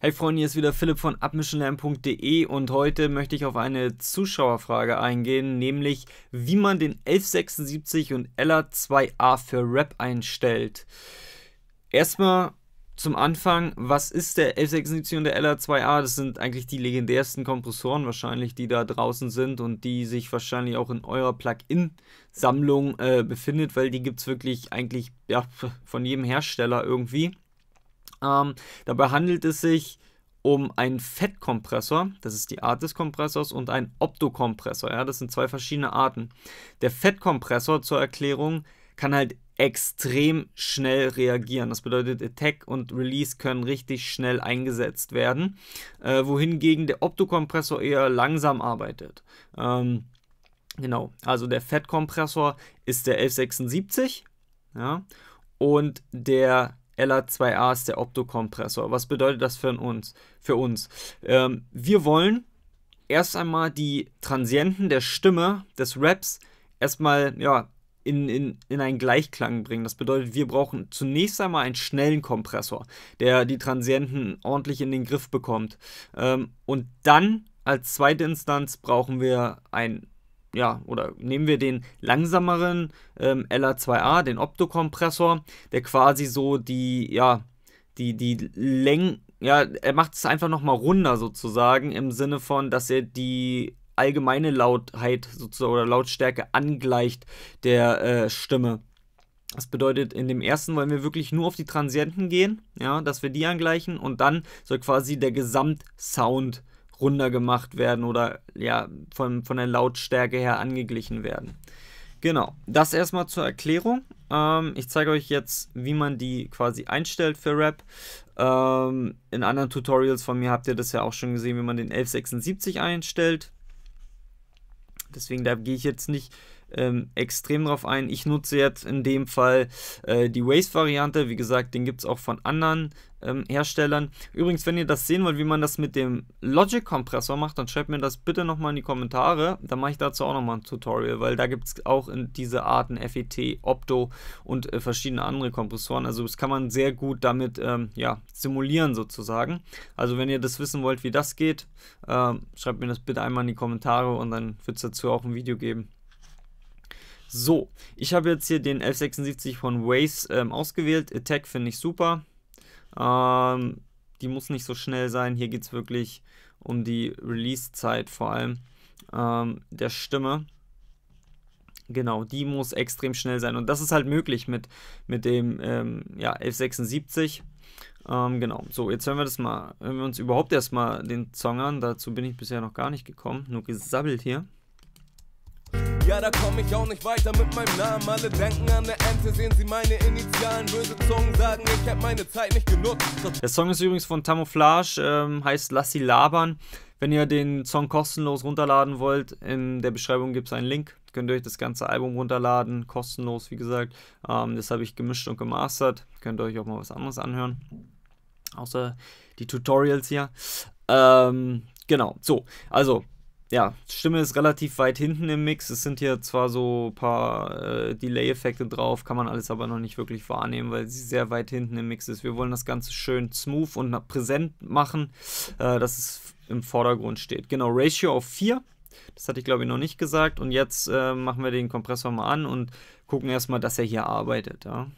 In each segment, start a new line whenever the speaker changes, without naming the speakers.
Hey Freunde, hier ist wieder Philipp von abmischenlernen.de und heute möchte ich auf eine Zuschauerfrage eingehen, nämlich wie man den 1176 und LR2A für Rap einstellt. Erstmal zum Anfang, was ist der 1176 und der LR2A? Das sind eigentlich die legendärsten Kompressoren wahrscheinlich, die da draußen sind und die sich wahrscheinlich auch in eurer Plugin-Sammlung äh, befindet, weil die gibt es wirklich eigentlich ja, von jedem Hersteller irgendwie. Ähm, dabei handelt es sich um einen Fettkompressor, das ist die Art des Kompressors, und einen Optokompressor. Ja, das sind zwei verschiedene Arten. Der Fettkompressor zur Erklärung kann halt extrem schnell reagieren. Das bedeutet, Attack und Release können richtig schnell eingesetzt werden, äh, wohingegen der Optokompressor eher langsam arbeitet. Ähm, genau, also der Fettkompressor ist der 1176 ja, und der LA2A ist der Optokompressor. Was bedeutet das für uns? Für uns? Ähm, wir wollen erst einmal die Transienten der Stimme, des Raps, erstmal ja, in, in, in einen Gleichklang bringen. Das bedeutet, wir brauchen zunächst einmal einen schnellen Kompressor, der die Transienten ordentlich in den Griff bekommt. Ähm, und dann als zweite Instanz brauchen wir einen ja, oder nehmen wir den langsameren ähm, LR2A, den Optokompressor, der quasi so die, ja, die, die Länge, ja, er macht es einfach nochmal runder sozusagen, im Sinne von, dass er die allgemeine Lautheit sozusagen oder Lautstärke angleicht der äh, Stimme. Das bedeutet, in dem ersten wollen wir wirklich nur auf die Transienten gehen, ja, dass wir die angleichen und dann soll quasi der Gesamtsound runder gemacht werden oder ja, von, von der Lautstärke her angeglichen werden. Genau, das erstmal zur Erklärung. Ähm, ich zeige euch jetzt, wie man die quasi einstellt für Rap. Ähm, in anderen Tutorials von mir habt ihr das ja auch schon gesehen, wie man den 1176 einstellt. Deswegen, da gehe ich jetzt nicht ähm, extrem drauf ein. Ich nutze jetzt in dem Fall äh, die waste variante Wie gesagt, den gibt es auch von anderen ähm, Herstellern. Übrigens, wenn ihr das sehen wollt, wie man das mit dem Logic-Kompressor macht, dann schreibt mir das bitte nochmal in die Kommentare. Dann mache ich dazu auch nochmal ein Tutorial, weil da gibt es auch in diese Arten FET, Opto und äh, verschiedene andere Kompressoren. Also das kann man sehr gut damit ähm, ja, simulieren sozusagen. Also wenn ihr das wissen wollt, wie das geht, äh, schreibt mir das bitte einmal in die Kommentare und dann wird es dazu auch ein Video geben. So, ich habe jetzt hier den 1176 von Waze ähm, ausgewählt. Attack finde ich super. Ähm, die muss nicht so schnell sein. Hier geht es wirklich um die Release-Zeit vor allem ähm, der Stimme. Genau, die muss extrem schnell sein. Und das ist halt möglich mit, mit dem ähm, ja, 1176. Ähm, genau, so, jetzt hören wir das mal, hören wir uns überhaupt erstmal den Song an. Dazu bin ich bisher noch gar nicht gekommen, nur gesabbelt hier.
Ja, da komm ich auch nicht weiter mit meinem Namen. Alle denken an eine Grenze sehen sie meine Initialen. Böse Zungen sagen, ich hab meine Zeit nicht genutzt.
Der Song ist übrigens von Tamouflage, ähm, heißt Lass sie labern. Wenn ihr den Song kostenlos runterladen wollt, in der Beschreibung gibt es einen Link. Könnt ihr euch das ganze Album runterladen, kostenlos, wie gesagt. Ähm, das habe ich gemischt und gemastert. Könnt ihr euch auch mal was anderes anhören. Außer die Tutorials hier. Ähm, genau, so. Also, ja, Stimme ist relativ weit hinten im Mix. Es sind hier zwar so ein paar äh, Delay-Effekte drauf, kann man alles aber noch nicht wirklich wahrnehmen, weil sie sehr weit hinten im Mix ist. Wir wollen das Ganze schön smooth und präsent machen, äh, dass es im Vordergrund steht. Genau, Ratio auf 4. Das hatte ich glaube ich noch nicht gesagt. Und jetzt äh, machen wir den Kompressor mal an und gucken erstmal, dass er hier arbeitet. Ja.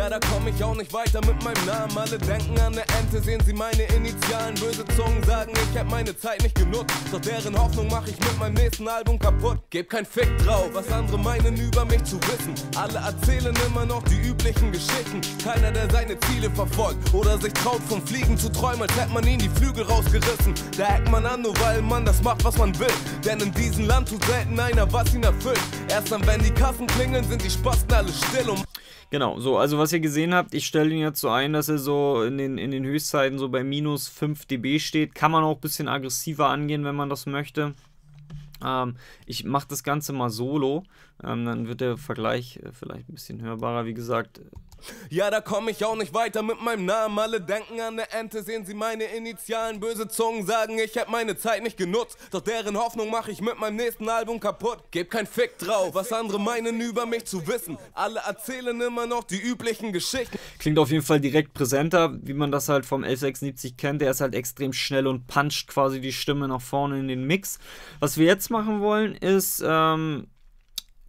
Ja, da komm ich auch nicht weiter mit meinem Namen. Alle denken an eine Ente, sehen sie meine Initialen. Böse Zungen sagen, ich hab meine Zeit nicht genutzt. Doch deren Hoffnung mach ich mit meinem nächsten Album kaputt. Geb kein Fick drauf, was andere meinen über mich zu wissen. Alle erzählen immer noch die üblichen Geschichten. Keiner, der seine Ziele verfolgt oder sich traut, vom Fliegen zu träumen, als hätte man ihn die Flügel rausgerissen. Da hackt man an, nur weil man das macht, was man will. Denn in diesem Land tut selten einer, was ihn erfüllt. Erst dann, wenn die Kassen klingeln, sind die Spasten alle still und.
Genau, so, also was ihr gesehen habt, ich stelle ihn jetzt so ein, dass er so in den, in den Höchstzeiten so bei minus 5 dB steht. Kann man auch ein bisschen aggressiver angehen, wenn man das möchte. Ähm, ich mache das Ganze mal solo. Ähm, dann wird der Vergleich äh, vielleicht ein bisschen hörbarer, wie gesagt.
Ja, da komme ich auch nicht weiter mit meinem Namen. Alle denken an der Ente, sehen sie meine Initialen. Böse Zungen sagen, ich hab meine Zeit nicht genutzt. Doch deren Hoffnung mache ich mit meinem nächsten Album kaputt. Geb kein Fick drauf, was andere meinen über mich zu wissen. Alle erzählen immer noch die üblichen Geschichten. Klingt auf jeden Fall direkt
präsenter, wie man das halt vom 1176 kennt. Der ist halt extrem schnell und puncht quasi die Stimme nach vorne in den Mix. Was wir jetzt machen wollen, ist ähm,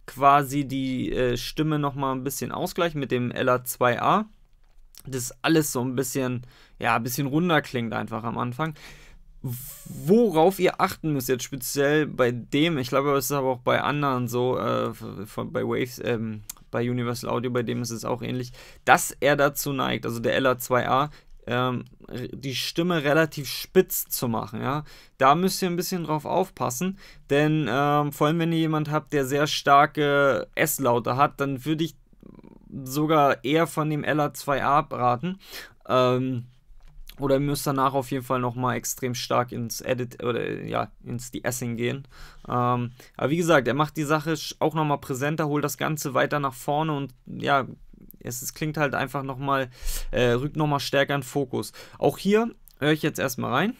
quasi die äh, Stimme nochmal ein bisschen ausgleichen mit dem LA2A. Das alles so ein bisschen, ja, ein bisschen runder klingt einfach am Anfang. Worauf ihr achten müsst, jetzt speziell bei dem, ich glaube, es ist aber auch bei anderen so, äh, von, bei Waves, ähm, bei Universal Audio, bei dem ist es auch ähnlich, dass er dazu neigt, also der LA2A, ähm, die Stimme relativ spitz zu machen. Ja? Da müsst ihr ein bisschen drauf aufpassen, denn ähm, vor allem, wenn ihr jemanden habt, der sehr starke S-Laute hat, dann würde ich sogar eher von dem LA2A abraten. Ähm, oder ihr müsst danach auf jeden Fall nochmal extrem stark ins Edit oder ja, ins De-Essing gehen. Ähm, aber wie gesagt, er macht die Sache auch nochmal präsenter, holt das Ganze weiter nach vorne und ja, es, es klingt halt einfach nochmal, äh, rückt nochmal stärker in Fokus. Auch hier höre ich jetzt erstmal rein.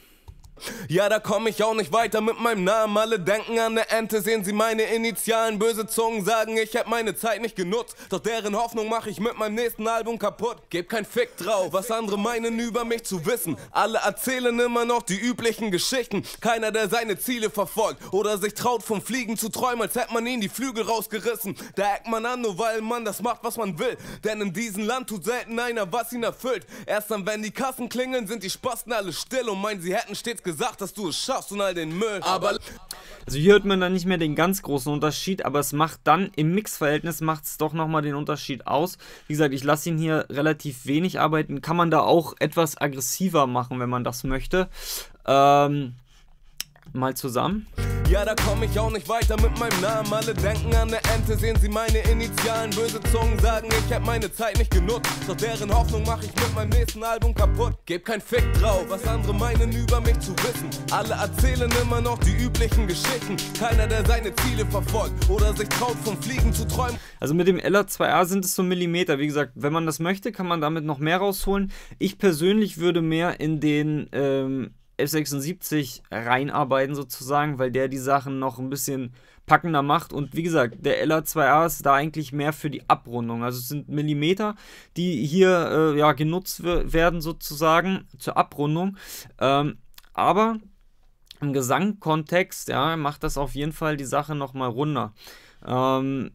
Ja, da komm ich auch nicht weiter mit meinem Namen. Alle denken an eine Ente, sehen sie meine Initialen. Böse Zungen sagen, ich hab meine Zeit nicht genutzt. Doch deren Hoffnung mach ich mit meinem nächsten Album kaputt. Geb kein Fick drauf, was andere meinen über mich zu wissen. Alle erzählen immer noch die üblichen Geschichten. Keiner, der seine Ziele verfolgt oder sich traut, vom Fliegen zu träumen, als hätte man ihnen die Flügel rausgerissen. Da eckt man an, nur weil man das macht, was man will. Denn in diesem Land tut selten einer, was ihn erfüllt. Erst dann, wenn die Kassen klingeln, sind die Spasten alle still und meinen, sie hätten stets jetzt gesagt, dass du es schaffst und all den Müll. Aber. Also hier hört man dann
nicht mehr den ganz großen Unterschied, aber es macht dann im Mixverhältnis macht es doch nochmal den Unterschied aus. Wie gesagt, ich lasse ihn hier relativ wenig arbeiten. Kann man da auch etwas aggressiver machen, wenn man das möchte. Ähm, mal zusammen.
Ja, da komm ich auch nicht weiter mit meinem Namen. Alle denken an eine Ente, sehen sie meine Initialen. Böse Zungen sagen, ich hab meine Zeit nicht genutzt. Doch deren Hoffnung mach ich mit meinem nächsten Album kaputt. Geb kein Fick drauf, was andere meinen über mich zu wissen. Alle erzählen immer noch die üblichen Geschichten. Keiner, der seine Ziele verfolgt oder sich traut, vom Fliegen zu träumen.
Also mit dem LR2A sind es so Millimeter. Wie gesagt, wenn man das möchte, kann man damit noch mehr rausholen. Ich persönlich würde mehr in den. Ähm F76 reinarbeiten sozusagen, weil der die Sachen noch ein bisschen packender macht. Und wie gesagt, der LA 2 a ist da eigentlich mehr für die Abrundung. Also es sind Millimeter, die hier äh, ja, genutzt werden sozusagen zur Abrundung. Ähm, aber im Gesangkontext ja, macht das auf jeden Fall die Sache nochmal runder. Ähm,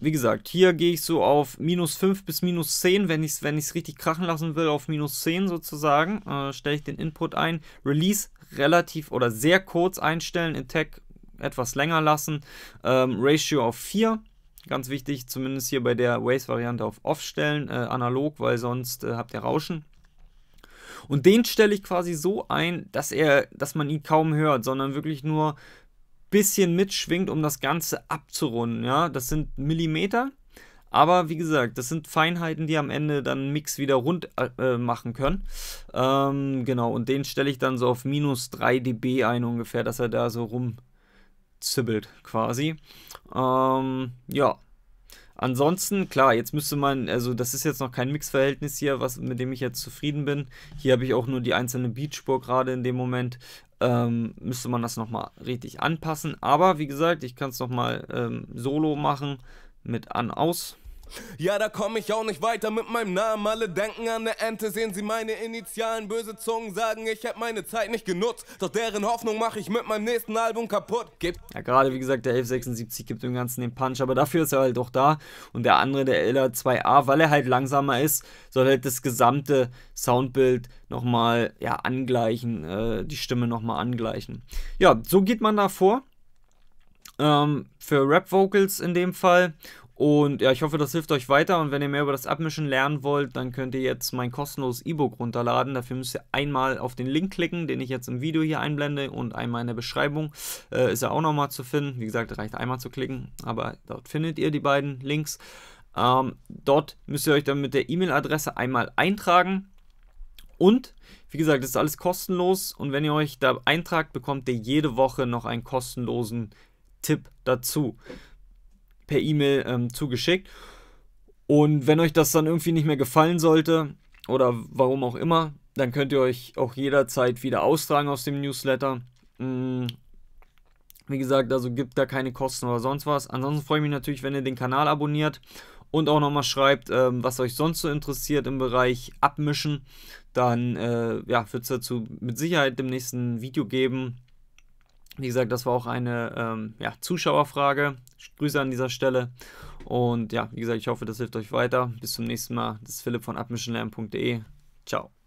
wie gesagt, hier gehe ich so auf minus 5 bis minus 10, wenn ich es wenn richtig krachen lassen will, auf minus 10 sozusagen, äh, stelle ich den Input ein. Release relativ oder sehr kurz einstellen, Attack etwas länger lassen, ähm, Ratio auf 4. Ganz wichtig, zumindest hier bei der Waze-Variante auf Off stellen, äh, analog, weil sonst äh, habt ihr Rauschen. Und den stelle ich quasi so ein, dass er, dass man ihn kaum hört, sondern wirklich nur bisschen mitschwingt, um das Ganze abzurunden. Ja, das sind Millimeter. Aber wie gesagt, das sind Feinheiten, die am Ende dann Mix wieder rund äh, äh machen können. Ähm, genau, und den stelle ich dann so auf minus 3 dB ein ungefähr, dass er da so rumzibbelt quasi. Ähm, ja. Ansonsten, klar, jetzt müsste man, also das ist jetzt noch kein Mixverhältnis hier, was, mit dem ich jetzt zufrieden bin. Hier habe ich auch nur die einzelne Beatspur gerade in dem Moment ähm, müsste man das nochmal richtig anpassen. Aber wie gesagt, ich kann es nochmal ähm, solo machen mit An-Aus. Ja,
da komm ich auch nicht weiter mit meinem Namen. Alle denken an eine Ente, sehen sie meine Initialen. Böse Zungen sagen, ich hab meine Zeit nicht genutzt. Doch deren Hoffnung mache ich mit meinem nächsten Album kaputt.
Gib ja, gerade wie gesagt, der 1176 gibt dem Ganzen den Punch, aber dafür ist er halt doch da. Und der andere, der LR2A, weil er halt langsamer ist, soll halt das gesamte Soundbild nochmal ja, angleichen, äh, die Stimme nochmal angleichen. Ja, so geht man da vor. Ähm, für Rap-Vocals in dem Fall. Und ja, ich hoffe, das hilft euch weiter. Und wenn ihr mehr über das Abmischen lernen wollt, dann könnt ihr jetzt mein kostenloses E-Book runterladen. Dafür müsst ihr einmal auf den Link klicken, den ich jetzt im Video hier einblende und einmal in der Beschreibung äh, ist ja auch nochmal zu finden. Wie gesagt, reicht einmal zu klicken, aber dort findet ihr die beiden Links. Ähm, dort müsst ihr euch dann mit der E-Mail-Adresse einmal eintragen. Und wie gesagt, das ist alles kostenlos. Und wenn ihr euch da eintragt, bekommt ihr jede Woche noch einen kostenlosen Tipp dazu per E-Mail ähm, zugeschickt. Und wenn euch das dann irgendwie nicht mehr gefallen sollte oder warum auch immer, dann könnt ihr euch auch jederzeit wieder austragen aus dem Newsletter. Hm. Wie gesagt, also gibt da keine Kosten oder sonst was. Ansonsten freue ich mich natürlich, wenn ihr den Kanal abonniert und auch nochmal schreibt, ähm, was euch sonst so interessiert im Bereich Abmischen. Dann äh, ja, wird es dazu mit Sicherheit im nächsten Video geben. Wie gesagt, das war auch eine ähm, ja, Zuschauerfrage. Grüße an dieser Stelle. Und ja, wie gesagt, ich hoffe, das hilft euch weiter. Bis zum nächsten Mal. Das ist Philipp von abmischenlernen.de. Ciao.